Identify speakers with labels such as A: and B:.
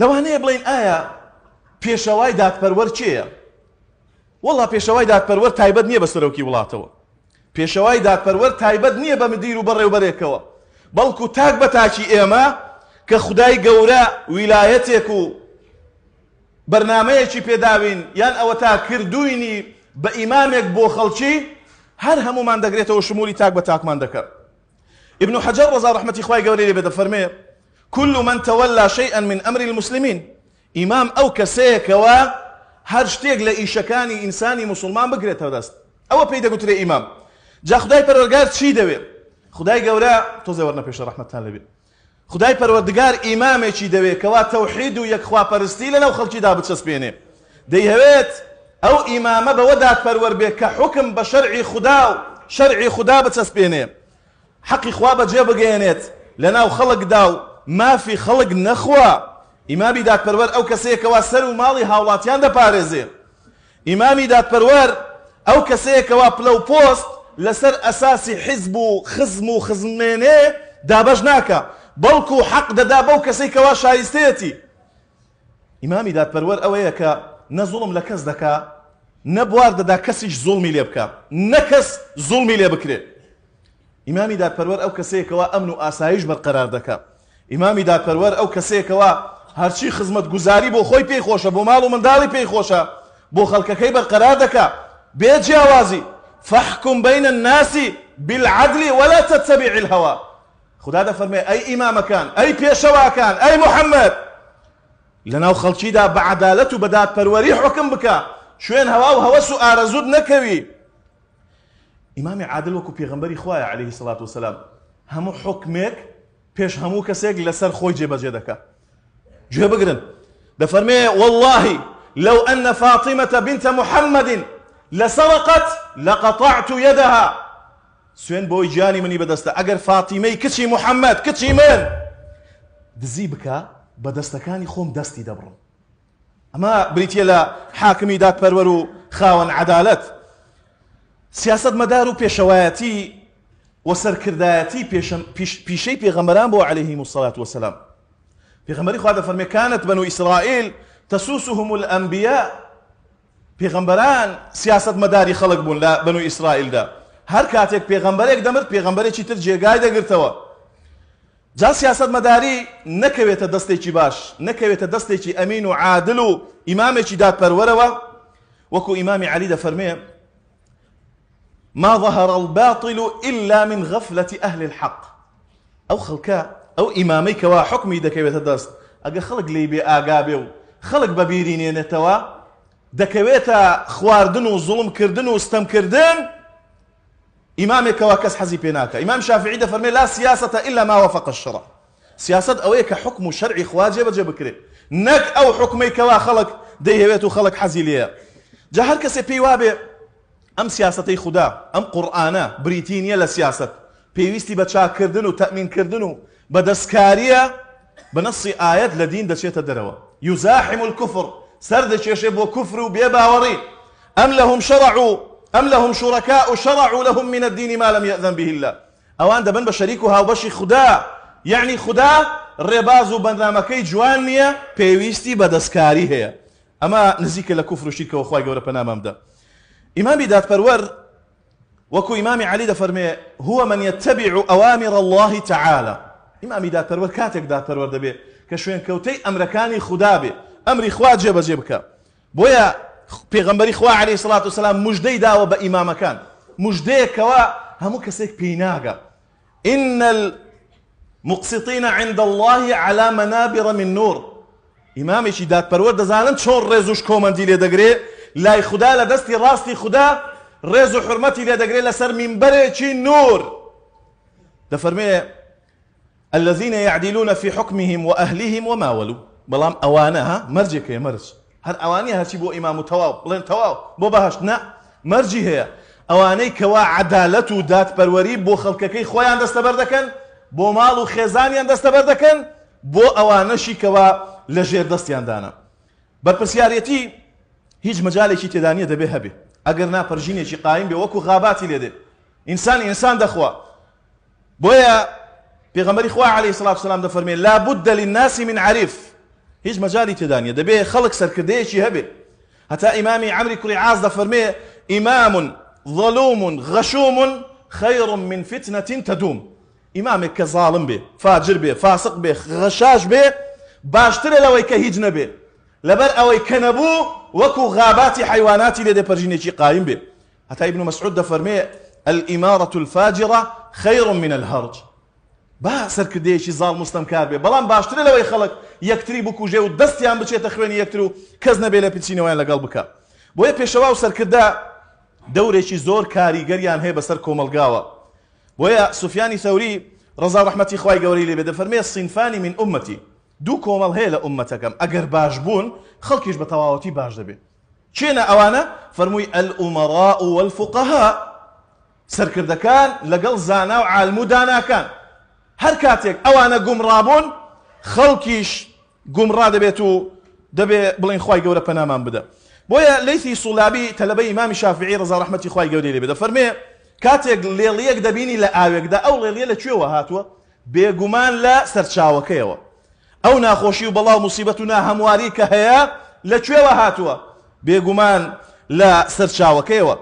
A: لەوانەیە بڵین ئایا پێشەوای دادپەروەەر چێە؟ وڵا پێشەوای دادپەروەەر تایبەت نییە بە سەرۆکی وڵاتەوە. پێشەوای دادپەروەەر تایبەت نییە بە مدیر و بەڕێوبەرێکەوە. بەڵکو تاک بە تاکی ئێمە کە خدای گەورە ویلایەتێک و بەرنمەیەکی پێداوین یان ئەوە تا کردوینی بە ئیمامێک بۆ خەڵکی هەر هەمومان دەگرێتەوە شمولی تاک بە تاکمان دەکەن. ابن حجر ڕزا ڕحمەتی خخوای گەورەی لێ بێدە فەرمێ كل من تولى شيئا من أمر المسلمين إمام أو كسيك و هر شتيك لإيشكاني إنساني مسلمان بقريت هذا أو بيدا قلت لي إمام جا خداي پروردگار چی دەوێ خدای گەورە تۆ زەوەرنە پێشە ڕحمەتان لەبێ خدای پەروەردگار ئیمامێکی دەوێت کەوا تەوحید و یەکخواپەرستی لەنەو خەڵکیدا بچەسپێنێ دەی هەوێت ئەو ئیمامە بەوەدات پەروەر بێ کە حکم بە شەرعی خدا و شەرعی خدا بچەسپێنێ حەقی خوا بەجێ بگەێنێت لەناو خەڵکدا و مافی خەڵک نەخوا ئیمامی دادپەروەر ئەو کەسەیەکەوە سەر و ماڵی هاوڵاتیان دەپارێزێ ئیمامی دادپەروەر ئەو کەسەیەکەوە پلە و پۆست لەسەر ئەساسی حیزب و خزم و خزمێنێ دابەش ناکە بەڵکو حەق دەدا بەو کەسێکەوە شایستێتی ئیمامی دادپەروەر ئەوەیە کە نەزوڵم لە کەس دەکات نەبوار دەدا کەسیش زوڵمی لێ بکە نەکەس زوڵمی لێ بکرێت ئیمامی دادپەروەر ئەو کەسەیەکەوە ئەمن و ئاسایش بەرقەرار دەکات ئیمامی داپەروەر ئەو کەسێکەوە هەرچی خزمەت گوزاری بۆ خۆی پێی خۆشە بۆ ماڵ و منداڵی پێی خۆشە بۆ خەڵکەکەی بەقەرار دەکا بێ جیاوازی فەحکم بین الناس بالعدل ولا تتبع الهوى خدا دەفەرمێ ئەی ئیمامەکان ئەی پێشەواکان ئەی محەممەد لەناو خەڵکیدا بە عدالەت و بەدادپەروەری حکم بکە شوێن هەوا و هەوەس و ئارەزود نەکەوی ئیمامی عادل وەکو پێغەمبەری خوایە عليه سڵات وسلام هەموو حکمێک پێش هەموو کەسێک لەسەر خۆی جێبەجێ دەکە گوێ بگرن دەفەرمێ والله لو أن فاطمة بنت محمد لسرقت لقطعت يدها سوين بوي جاني مني بدستا اگر فاطمة كتشي محمد كتشي من دزی بدستا كاني خوم دستي دەستی اما بريتيلا حاكمي لە حاکمی دادپەروەر عدالت سياسة مدارو و وسەرکردایەتی پیشەی پێغەمەران بۆ بو مسلات الصلاة والسلام خوا دە فرمي كانت بنو إسرائيل تسوسهم الأنبياء سياسة مداري خلق بون لا بنو إسرائيل دا هر كاتيك بيغمبريك پێغەمبەرێک بيغمبري پێغەمبەرێکی تر دا گرتوا جا مداري مەداری نەکەوێتە چي باش أمين وعادل وإمامي و عادل پر وروا وكو وەکو علي دا فرمي ما ظهر الباطل إلا من غفلة أهل الحق أو خلك أو إماميك وحكمي دكويت الدست أقا خلق لي بآقابيو خلق ببيريني نتوا دكويت خواردن وظلم كردن وستم كردن إماميك وكس حزي بيناك إمام شافعي فرمي لا سياسة إلا ما وفق الشرع سياسة أويك حكم شرعي بجي بكري نك أو حكميك وخلق ديهويت خلق حزي ليه جهر كسي بيوابي ئەم سیاستی خدا ئەم قورآانە بریتینیە لە سیاست پێویستی بە چاکردن و تەمینکردن و بنص ايات ئاەت لە دین دەچێتە دەرەوە یوزاحم و کوفر سەر دەچێشێ بۆ کوفر و بێ باوەڕی ئەم لەهم شەڕع ئەم لەهم شوڕەکە و شەڕع لەهم منە دینی ما لم ياذن به ئەوان دەبن بە شەریک و هاوبەشی خوددا یعنی خوددا ڕێباز و بەندامەکەی جوان نییە پێویستی بەدەستکاری هەیە ئەمە نزیکە لە کوفر و شیرکەوە خخوای گەورە إمامي دات برور وكو إمامي علي دفرمي هو من يتبع أوامر الله تعالى إمامي دات برور كاتك دات برور دبي كشوين كوتي أمركاني خدابي أمري إخوات جيب جيبك بويا پیغمبری خوا عليه الصلاة والسلام مجدي داوە كان مجدي كوا همو كسيك بيناغا إن المقسطين عند الله على منابر من نور شي دادپەروەر دەزانن چۆن ڕێز وش کۆمەندی لێ دەگرێت لای خوددا لە دەستی ڕاستی خوددا ڕێز و حرمەتی لێ دەگرێت لەسەر مینبەرێکی نور دەفەرمێ الذين يعدلون في حكمهم وأهلهم وما ولوا بلام أوانها مرجك يا مرج هر أواني هرشي بو إمام تواو بلين تواو بو بهش نا مرجي هي أواني كوا عدالة دات بروري بو خلقكي خويا دستبر دكن بۆ ماڵ و خێزانیان دەستەبەر دەکەن بۆ ئەوانەشی کەوا لە ژێر دەستیان دانا بەرپسیارەتی هیچ مجالێکی تێدانە دەبێ هەبێ ئەگەر ناپەرژینێکی قایم بێ وەکو غاباتی لێ دێ ئینسان ئینسان دەخوا بۆیە پێغەمەری خوا عليه سلاف سلام دەفەرمێ لا بد للناسی من عریف هیچ مەجای تێدانە دەبێ خەڵک سەرکردەیەکی هەبێ هەتا ئیمامی ئەمری کوری عاز دەفەرمێ ئیمام ظلوم غەشوم خير من فتنة تدوم ئیمامێک کە زاڵم بێ فاجر بێ فاسق بێ غەشاش بێ باشترە لەوەی کە هیچ نەبێ لەبەر ئەوەی کە نەبوو وكو غابات حيوانات لدى برجينيكي قائم به حتى ابن مسعود فرمي الإمارة الفاجرة خير من الهرج با شي سەرکردەیەکی مسلم مستەمکار بێ بەڵام باشترە خلق يكتري یەکتری بکوژێ و دستيان بچه تخويني يكترو و بيلا بيتسيني وين لقلب لەگەڵ بو بۆیە پێشەوا و زور كاري گريان هي بسر بەسەر کۆمەلگاوە بۆیە سوفیانی سەوری ثوري ڕحمەتی رحمتي گەوری لێ بێ فرمي الصنفاني من امتي دوو کۆمەڵ هەیە لە عومەتەکەم ئەگەر باش بوون خەڵکیش بە تەواوەتی باش دەبێت چێنە ئەوانە فەرمووی ئەل عمەڕا و الفقەها سەرکردەکان لەگەڵ زانا و عالمو داناکان هەر کاتێک ئەوانە گومڕابوون خەڵکیش گومڕا دەبێت و دەبێ بڵین خی گەورە پەنامان بدە بۆیە لیسی سوڵابی تەلبەی ئمامی شافعی ڕزا ڕحمەتی خی گەوری لێ بدە فەرمێ کاتێک لێڵیەک دەبینی لە ئاوێکدا ئەو لێڵیە لە کوێوە هاتووە بێگومان لە سەرچاوەکەیەوە ئەو ناخۆشی و بەڵاو موسیبەت و ناهەمواری کە هەیە لەکوێوە هاتووە بێگومان لە سەرچاوەکەیەوە